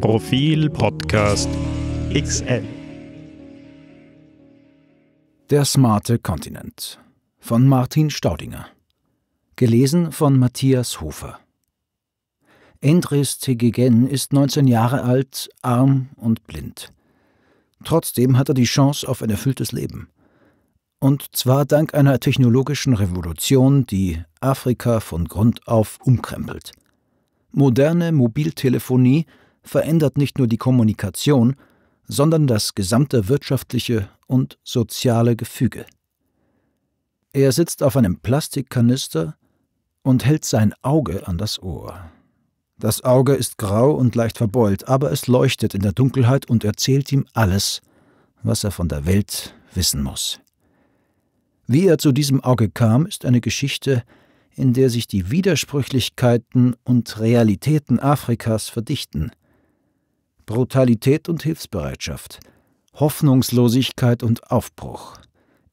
Profil Podcast XL Der smarte Kontinent von Martin Staudinger. Gelesen von Matthias Hofer. Endres Tegegen ist 19 Jahre alt, arm und blind. Trotzdem hat er die Chance auf ein erfülltes Leben. Und zwar dank einer technologischen Revolution, die Afrika von Grund auf umkrempelt – Moderne Mobiltelefonie verändert nicht nur die Kommunikation, sondern das gesamte wirtschaftliche und soziale Gefüge. Er sitzt auf einem Plastikkanister und hält sein Auge an das Ohr. Das Auge ist grau und leicht verbeult, aber es leuchtet in der Dunkelheit und erzählt ihm alles, was er von der Welt wissen muss. Wie er zu diesem Auge kam, ist eine Geschichte, in der sich die Widersprüchlichkeiten und Realitäten Afrikas verdichten. Brutalität und Hilfsbereitschaft, Hoffnungslosigkeit und Aufbruch,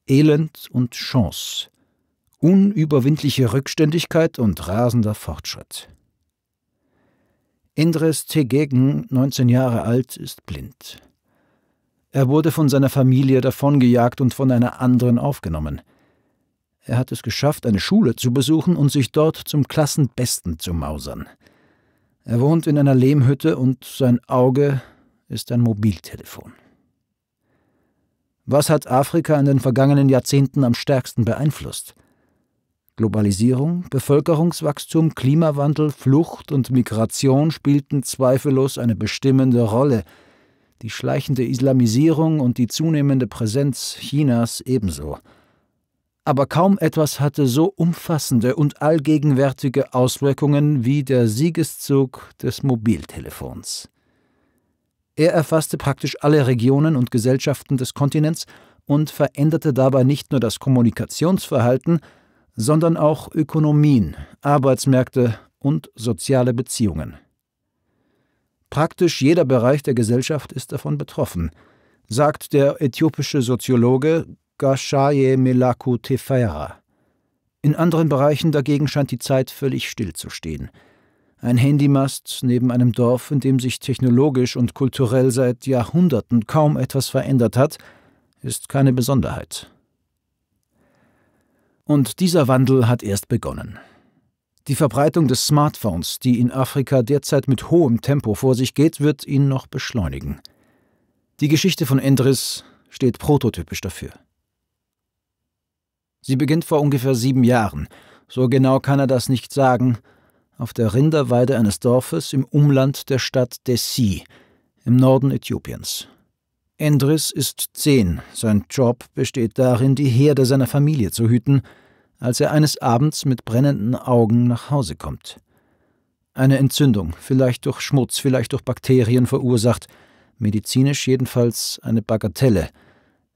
Elend und Chance, unüberwindliche Rückständigkeit und rasender Fortschritt. Indres Tegegen, 19 Jahre alt, ist blind. Er wurde von seiner Familie davongejagt und von einer anderen aufgenommen – er hat es geschafft, eine Schule zu besuchen und sich dort zum Klassenbesten zu mausern. Er wohnt in einer Lehmhütte und sein Auge ist ein Mobiltelefon. Was hat Afrika in den vergangenen Jahrzehnten am stärksten beeinflusst? Globalisierung, Bevölkerungswachstum, Klimawandel, Flucht und Migration spielten zweifellos eine bestimmende Rolle, die schleichende Islamisierung und die zunehmende Präsenz Chinas ebenso aber kaum etwas hatte so umfassende und allgegenwärtige Auswirkungen wie der Siegeszug des Mobiltelefons. Er erfasste praktisch alle Regionen und Gesellschaften des Kontinents und veränderte dabei nicht nur das Kommunikationsverhalten, sondern auch Ökonomien, Arbeitsmärkte und soziale Beziehungen. Praktisch jeder Bereich der Gesellschaft ist davon betroffen, sagt der äthiopische Soziologe Gashaye Melaku Tefera. In anderen Bereichen dagegen scheint die Zeit völlig stillzustehen. Ein Handymast neben einem Dorf, in dem sich technologisch und kulturell seit Jahrhunderten kaum etwas verändert hat, ist keine Besonderheit. Und dieser Wandel hat erst begonnen. Die Verbreitung des Smartphones, die in Afrika derzeit mit hohem Tempo vor sich geht, wird ihn noch beschleunigen. Die Geschichte von Endris steht prototypisch dafür. Sie beginnt vor ungefähr sieben Jahren. So genau kann er das nicht sagen. Auf der Rinderweide eines Dorfes im Umland der Stadt Dessi, im Norden Äthiopiens. Endris ist zehn. Sein Job besteht darin, die Herde seiner Familie zu hüten, als er eines Abends mit brennenden Augen nach Hause kommt. Eine Entzündung, vielleicht durch Schmutz, vielleicht durch Bakterien verursacht, medizinisch jedenfalls eine Bagatelle,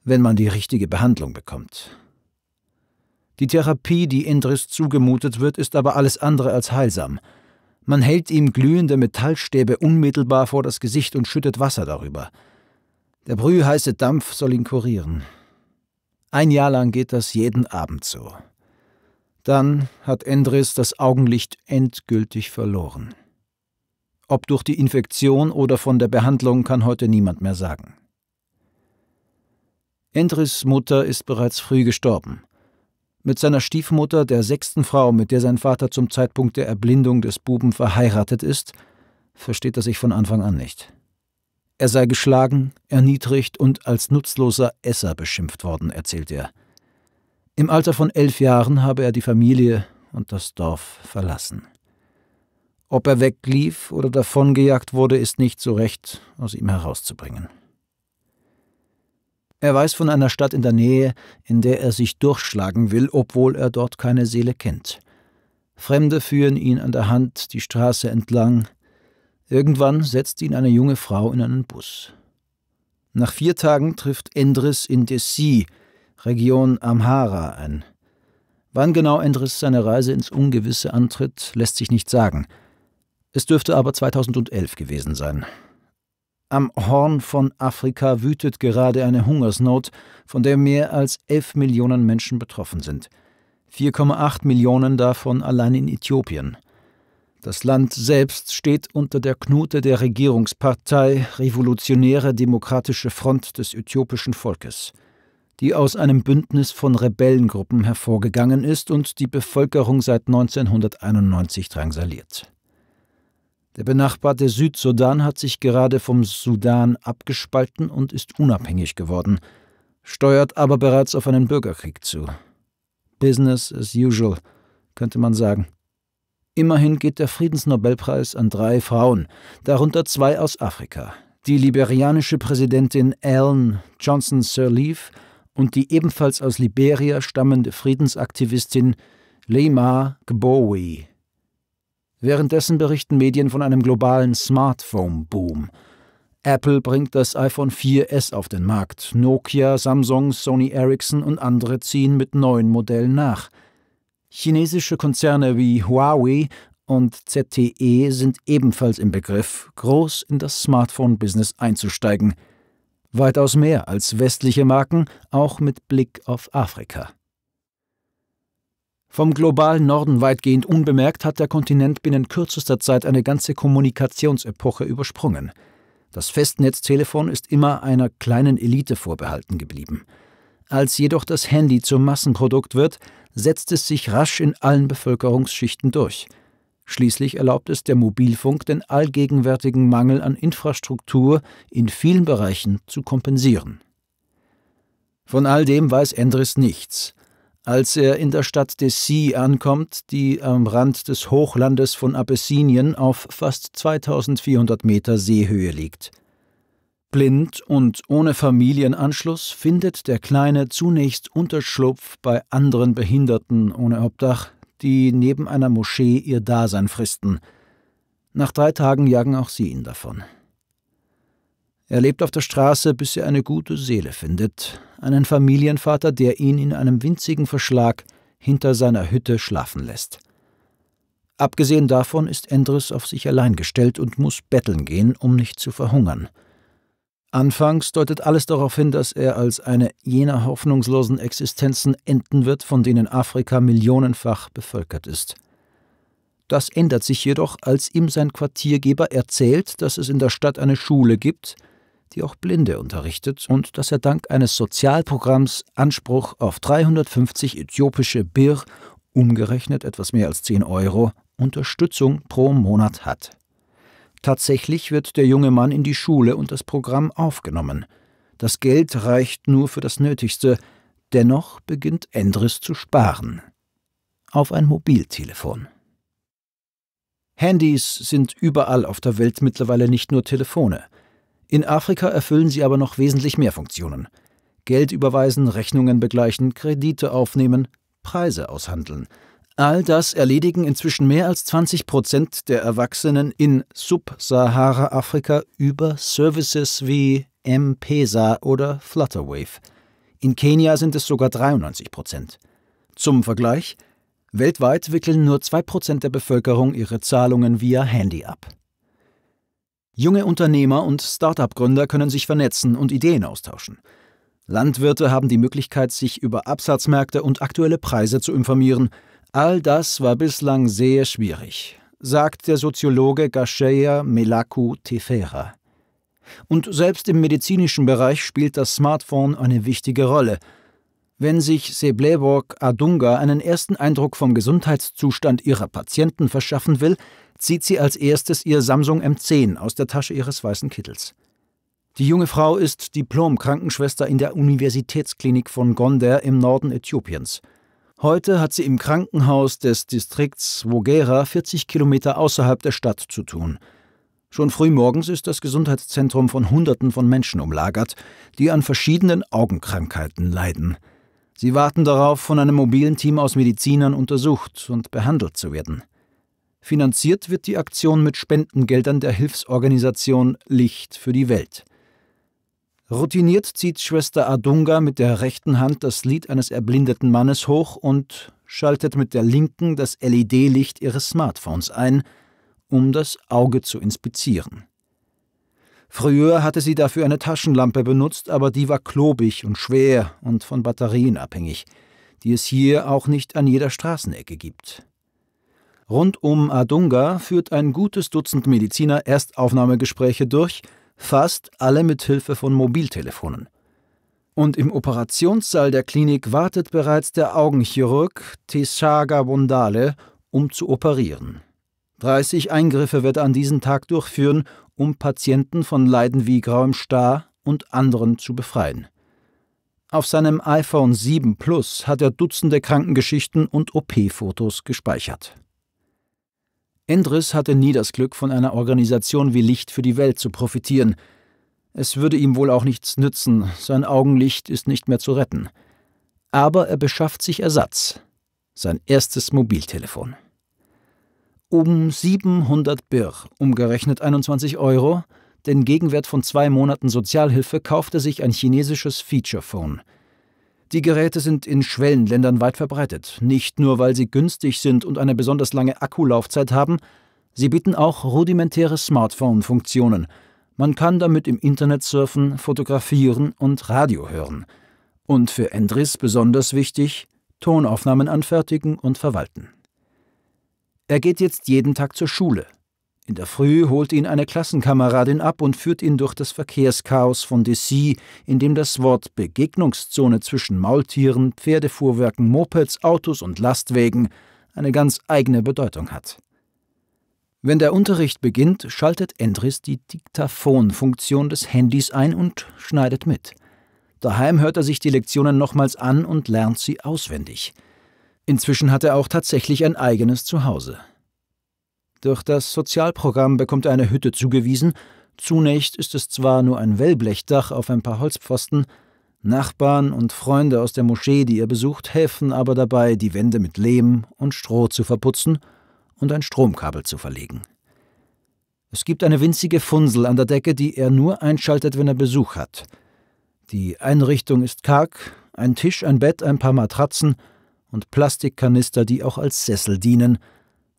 wenn man die richtige Behandlung bekommt. Die Therapie, die Indris zugemutet wird, ist aber alles andere als heilsam. Man hält ihm glühende Metallstäbe unmittelbar vor das Gesicht und schüttet Wasser darüber. Der brühheiße Dampf soll ihn kurieren. Ein Jahr lang geht das jeden Abend so. Dann hat Endris das Augenlicht endgültig verloren. Ob durch die Infektion oder von der Behandlung kann heute niemand mehr sagen. Endris Mutter ist bereits früh gestorben mit seiner Stiefmutter, der sechsten Frau, mit der sein Vater zum Zeitpunkt der Erblindung des Buben verheiratet ist, versteht er sich von Anfang an nicht. Er sei geschlagen, erniedrigt und als nutzloser Esser beschimpft worden, erzählt er. Im Alter von elf Jahren habe er die Familie und das Dorf verlassen. Ob er weglief oder davongejagt wurde, ist nicht so recht aus ihm herauszubringen. Er weiß von einer Stadt in der Nähe, in der er sich durchschlagen will, obwohl er dort keine Seele kennt. Fremde führen ihn an der Hand die Straße entlang. Irgendwann setzt ihn eine junge Frau in einen Bus. Nach vier Tagen trifft Endris in Dessy, Region Amhara, ein. Wann genau Endris seine Reise ins Ungewisse antritt, lässt sich nicht sagen. Es dürfte aber 2011 gewesen sein. Am Horn von Afrika wütet gerade eine Hungersnot, von der mehr als 11 Millionen Menschen betroffen sind. 4,8 Millionen davon allein in Äthiopien. Das Land selbst steht unter der Knute der Regierungspartei Revolutionäre Demokratische Front des äthiopischen Volkes, die aus einem Bündnis von Rebellengruppen hervorgegangen ist und die Bevölkerung seit 1991 drangsaliert. Der benachbarte Südsudan hat sich gerade vom Sudan abgespalten und ist unabhängig geworden, steuert aber bereits auf einen Bürgerkrieg zu. Business as usual, könnte man sagen. Immerhin geht der Friedensnobelpreis an drei Frauen, darunter zwei aus Afrika, die liberianische Präsidentin Ellen Johnson Sirleaf und die ebenfalls aus Liberia stammende Friedensaktivistin Lema Gbowe. Währenddessen berichten Medien von einem globalen Smartphone-Boom. Apple bringt das iPhone 4S auf den Markt, Nokia, Samsung, Sony Ericsson und andere ziehen mit neuen Modellen nach. Chinesische Konzerne wie Huawei und ZTE sind ebenfalls im Begriff, groß in das Smartphone-Business einzusteigen. Weitaus mehr als westliche Marken, auch mit Blick auf Afrika. Vom globalen Norden weitgehend unbemerkt hat der Kontinent binnen kürzester Zeit eine ganze Kommunikationsepoche übersprungen. Das Festnetztelefon ist immer einer kleinen Elite vorbehalten geblieben. Als jedoch das Handy zum Massenprodukt wird, setzt es sich rasch in allen Bevölkerungsschichten durch. Schließlich erlaubt es der Mobilfunk, den allgegenwärtigen Mangel an Infrastruktur in vielen Bereichen zu kompensieren. Von all dem weiß Endres nichts. Als er in der Stadt Dessy ankommt, die am Rand des Hochlandes von Abessinien auf fast 2400 Meter Seehöhe liegt. Blind und ohne Familienanschluss findet der Kleine zunächst Unterschlupf bei anderen Behinderten ohne Obdach, die neben einer Moschee ihr Dasein fristen. Nach drei Tagen jagen auch sie ihn davon. Er lebt auf der Straße, bis er eine gute Seele findet, einen Familienvater, der ihn in einem winzigen Verschlag hinter seiner Hütte schlafen lässt. Abgesehen davon ist Endres auf sich allein gestellt und muss betteln gehen, um nicht zu verhungern. Anfangs deutet alles darauf hin, dass er als eine jener hoffnungslosen Existenzen enden wird, von denen Afrika millionenfach bevölkert ist. Das ändert sich jedoch, als ihm sein Quartiergeber erzählt, dass es in der Stadt eine Schule gibt, die auch Blinde unterrichtet und dass er dank eines Sozialprogramms Anspruch auf 350 äthiopische Bir, umgerechnet etwas mehr als 10 Euro, Unterstützung pro Monat hat. Tatsächlich wird der junge Mann in die Schule und das Programm aufgenommen. Das Geld reicht nur für das Nötigste, dennoch beginnt Endris zu sparen. Auf ein Mobiltelefon. Handys sind überall auf der Welt mittlerweile nicht nur Telefone. In Afrika erfüllen sie aber noch wesentlich mehr Funktionen. Geld überweisen, Rechnungen begleichen, Kredite aufnehmen, Preise aushandeln. All das erledigen inzwischen mehr als 20 Prozent der Erwachsenen in Sub-Sahara-Afrika über Services wie M-Pesa oder Flutterwave. In Kenia sind es sogar 93 Prozent. Zum Vergleich, weltweit wickeln nur 2 Prozent der Bevölkerung ihre Zahlungen via Handy ab. Junge Unternehmer und Start-up-Gründer können sich vernetzen und Ideen austauschen. Landwirte haben die Möglichkeit, sich über Absatzmärkte und aktuelle Preise zu informieren. All das war bislang sehr schwierig, sagt der Soziologe Gasheya Melaku Tefera. Und selbst im medizinischen Bereich spielt das Smartphone eine wichtige Rolle – wenn sich Sebleborg Adunga einen ersten Eindruck vom Gesundheitszustand ihrer Patienten verschaffen will, zieht sie als erstes ihr Samsung M10 aus der Tasche ihres weißen Kittels. Die junge Frau ist Diplom-Krankenschwester in der Universitätsklinik von Gonder im Norden Äthiopiens. Heute hat sie im Krankenhaus des Distrikts Wogera 40 Kilometer außerhalb der Stadt zu tun. Schon frühmorgens ist das Gesundheitszentrum von Hunderten von Menschen umlagert, die an verschiedenen Augenkrankheiten leiden. Sie warten darauf, von einem mobilen Team aus Medizinern untersucht und behandelt zu werden. Finanziert wird die Aktion mit Spendengeldern der Hilfsorganisation Licht für die Welt. Routiniert zieht Schwester Adunga mit der rechten Hand das Lied eines erblindeten Mannes hoch und schaltet mit der linken das LED-Licht ihres Smartphones ein, um das Auge zu inspizieren. Früher hatte sie dafür eine Taschenlampe benutzt, aber die war klobig und schwer und von Batterien abhängig, die es hier auch nicht an jeder Straßenecke gibt. Rund um Adunga führt ein gutes Dutzend Mediziner Erstaufnahmegespräche durch, fast alle mit Hilfe von Mobiltelefonen. Und im Operationssaal der Klinik wartet bereits der Augenchirurg Tishaga Bondale, um zu operieren. 30 Eingriffe wird er an diesem Tag durchführen um Patienten von Leiden wie grauem Star und anderen zu befreien. Auf seinem iPhone 7 Plus hat er Dutzende Krankengeschichten und OP-Fotos gespeichert. Endres hatte nie das Glück, von einer Organisation wie Licht für die Welt zu profitieren. Es würde ihm wohl auch nichts nützen, sein Augenlicht ist nicht mehr zu retten. Aber er beschafft sich Ersatz. Sein erstes Mobiltelefon um 700 Bir, umgerechnet 21 Euro, den Gegenwert von zwei Monaten Sozialhilfe kaufte sich ein chinesisches Feature-Phone. Die Geräte sind in Schwellenländern weit verbreitet, nicht nur weil sie günstig sind und eine besonders lange Akkulaufzeit haben, sie bieten auch rudimentäre Smartphone-Funktionen. Man kann damit im Internet surfen, fotografieren und Radio hören. Und für Endris besonders wichtig, Tonaufnahmen anfertigen und verwalten. Er geht jetzt jeden Tag zur Schule. In der Früh holt ihn eine Klassenkameradin ab und führt ihn durch das Verkehrschaos von Dessy, in dem das Wort Begegnungszone zwischen Maultieren, Pferdefuhrwerken, Mopeds, Autos und Lastwägen eine ganz eigene Bedeutung hat. Wenn der Unterricht beginnt, schaltet Endris die Diktaphon-Funktion des Handys ein und schneidet mit. Daheim hört er sich die Lektionen nochmals an und lernt sie auswendig – Inzwischen hat er auch tatsächlich ein eigenes Zuhause. Durch das Sozialprogramm bekommt er eine Hütte zugewiesen. Zunächst ist es zwar nur ein Wellblechdach auf ein paar Holzpfosten, Nachbarn und Freunde aus der Moschee, die er besucht, helfen aber dabei, die Wände mit Lehm und Stroh zu verputzen und ein Stromkabel zu verlegen. Es gibt eine winzige Funsel an der Decke, die er nur einschaltet, wenn er Besuch hat. Die Einrichtung ist karg, ein Tisch, ein Bett, ein paar Matratzen – und Plastikkanister, die auch als Sessel dienen,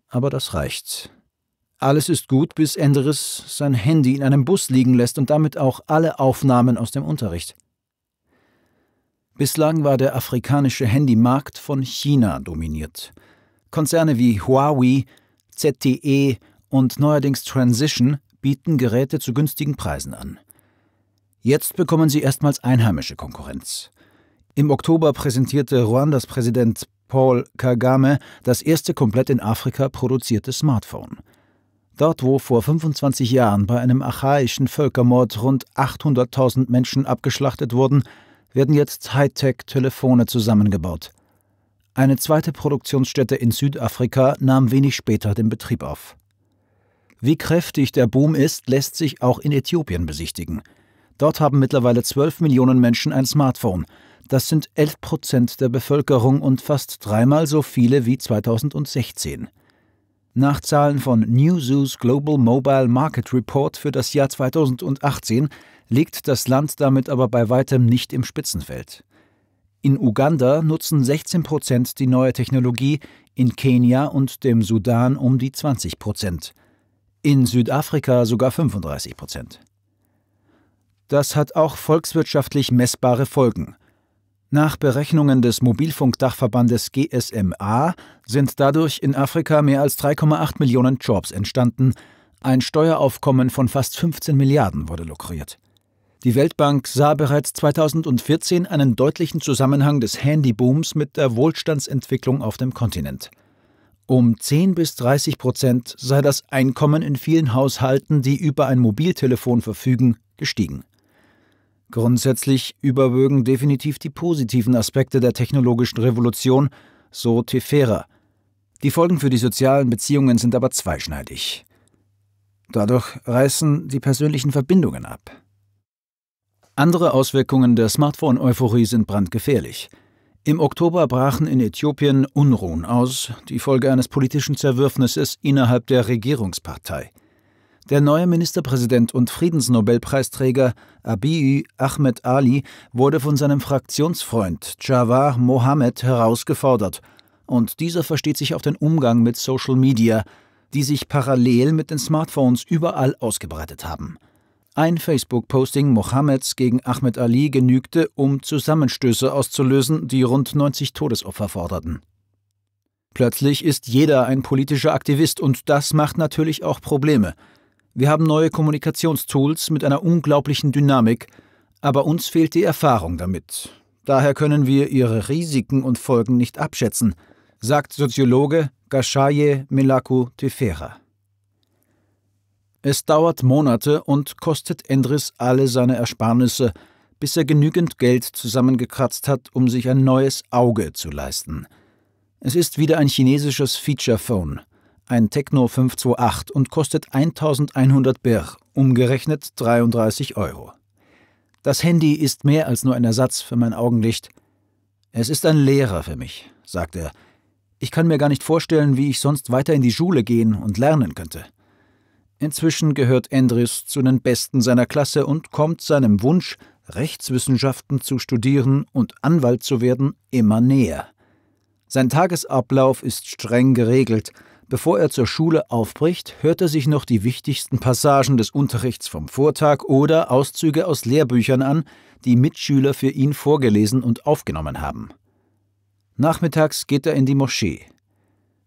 aber das reicht. Alles ist gut, bis Enderes sein Handy in einem Bus liegen lässt und damit auch alle Aufnahmen aus dem Unterricht. Bislang war der afrikanische Handymarkt von China dominiert. Konzerne wie Huawei, ZTE und neuerdings Transition bieten Geräte zu günstigen Preisen an. Jetzt bekommen sie erstmals einheimische Konkurrenz. Im Oktober präsentierte Ruandas Präsident Paul Kagame das erste komplett in Afrika produzierte Smartphone. Dort, wo vor 25 Jahren bei einem achaischen Völkermord rund 800.000 Menschen abgeschlachtet wurden, werden jetzt Hightech-Telefone zusammengebaut. Eine zweite Produktionsstätte in Südafrika nahm wenig später den Betrieb auf. Wie kräftig der Boom ist, lässt sich auch in Äthiopien besichtigen. Dort haben mittlerweile 12 Millionen Menschen ein Smartphone – das sind 11 Prozent der Bevölkerung und fast dreimal so viele wie 2016. Nach Zahlen von Newzoo's Global Mobile Market Report für das Jahr 2018 liegt das Land damit aber bei weitem nicht im Spitzenfeld. In Uganda nutzen 16 Prozent die neue Technologie, in Kenia und dem Sudan um die 20 Prozent, in Südafrika sogar 35 Prozent. Das hat auch volkswirtschaftlich messbare Folgen – nach Berechnungen des Mobilfunkdachverbandes GSMA sind dadurch in Afrika mehr als 3,8 Millionen Jobs entstanden, ein Steueraufkommen von fast 15 Milliarden wurde lukriert. Die Weltbank sah bereits 2014 einen deutlichen Zusammenhang des Handybooms mit der Wohlstandsentwicklung auf dem Kontinent. Um 10 bis 30 Prozent sei das Einkommen in vielen Haushalten, die über ein Mobiltelefon verfügen, gestiegen. Grundsätzlich überwögen definitiv die positiven Aspekte der technologischen Revolution, so Tefera. Die Folgen für die sozialen Beziehungen sind aber zweischneidig. Dadurch reißen die persönlichen Verbindungen ab. Andere Auswirkungen der Smartphone-Euphorie sind brandgefährlich. Im Oktober brachen in Äthiopien Unruhen aus, die Folge eines politischen Zerwürfnisses innerhalb der Regierungspartei. Der neue Ministerpräsident und Friedensnobelpreisträger Abiy Ahmed Ali wurde von seinem Fraktionsfreund Jawar Mohammed herausgefordert. Und dieser versteht sich auf den Umgang mit Social Media, die sich parallel mit den Smartphones überall ausgebreitet haben. Ein Facebook-Posting Mohammeds gegen Ahmed Ali genügte, um Zusammenstöße auszulösen, die rund 90 Todesopfer forderten. Plötzlich ist jeder ein politischer Aktivist und das macht natürlich auch Probleme. Wir haben neue Kommunikationstools mit einer unglaublichen Dynamik, aber uns fehlt die Erfahrung damit. Daher können wir ihre Risiken und Folgen nicht abschätzen, sagt Soziologe Gashaye Melaku Tefera. Es dauert Monate und kostet Endris alle seine Ersparnisse, bis er genügend Geld zusammengekratzt hat, um sich ein neues Auge zu leisten. Es ist wieder ein chinesisches Feature-Phone ein Techno 528 und kostet 1100 Birr, umgerechnet 33 Euro. Das Handy ist mehr als nur ein Ersatz für mein Augenlicht. Es ist ein Lehrer für mich, sagt er. Ich kann mir gar nicht vorstellen, wie ich sonst weiter in die Schule gehen und lernen könnte. Inzwischen gehört Endris zu den Besten seiner Klasse und kommt seinem Wunsch, Rechtswissenschaften zu studieren und Anwalt zu werden, immer näher. Sein Tagesablauf ist streng geregelt, Bevor er zur Schule aufbricht, hört er sich noch die wichtigsten Passagen des Unterrichts vom Vortag oder Auszüge aus Lehrbüchern an, die Mitschüler für ihn vorgelesen und aufgenommen haben. Nachmittags geht er in die Moschee.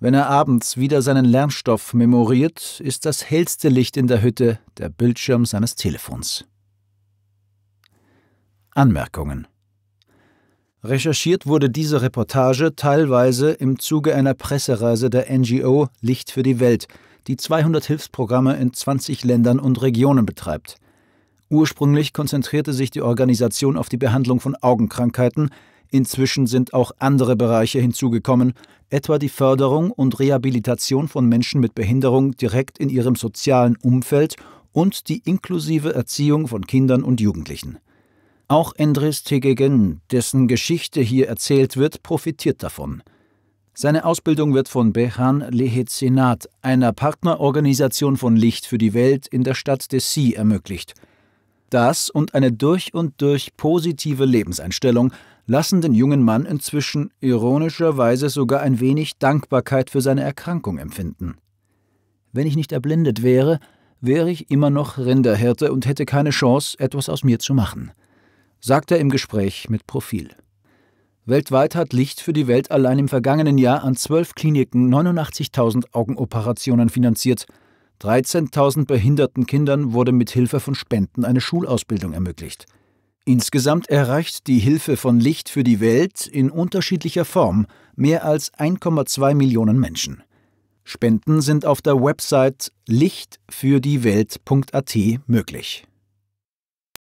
Wenn er abends wieder seinen Lernstoff memoriert, ist das hellste Licht in der Hütte der Bildschirm seines Telefons. Anmerkungen Recherchiert wurde diese Reportage teilweise im Zuge einer Pressereise der NGO Licht für die Welt, die 200 Hilfsprogramme in 20 Ländern und Regionen betreibt. Ursprünglich konzentrierte sich die Organisation auf die Behandlung von Augenkrankheiten, inzwischen sind auch andere Bereiche hinzugekommen, etwa die Förderung und Rehabilitation von Menschen mit Behinderung direkt in ihrem sozialen Umfeld und die inklusive Erziehung von Kindern und Jugendlichen. Auch Endres Tegegen, dessen Geschichte hier erzählt wird, profitiert davon. Seine Ausbildung wird von Behan Lehetzenat, einer Partnerorganisation von Licht für die Welt in der Stadt Dessy, ermöglicht. Das und eine durch und durch positive Lebenseinstellung lassen den jungen Mann inzwischen ironischerweise sogar ein wenig Dankbarkeit für seine Erkrankung empfinden. Wenn ich nicht erblindet wäre, wäre ich immer noch Rinderhirte und hätte keine Chance, etwas aus mir zu machen sagt er im Gespräch mit Profil. Weltweit hat Licht für die Welt allein im vergangenen Jahr an zwölf Kliniken 89.000 Augenoperationen finanziert. 13.000 behinderten Kindern wurde mit Hilfe von Spenden eine Schulausbildung ermöglicht. Insgesamt erreicht die Hilfe von Licht für die Welt in unterschiedlicher Form mehr als 1,2 Millionen Menschen. Spenden sind auf der Website lichtfürdiewelt.at möglich.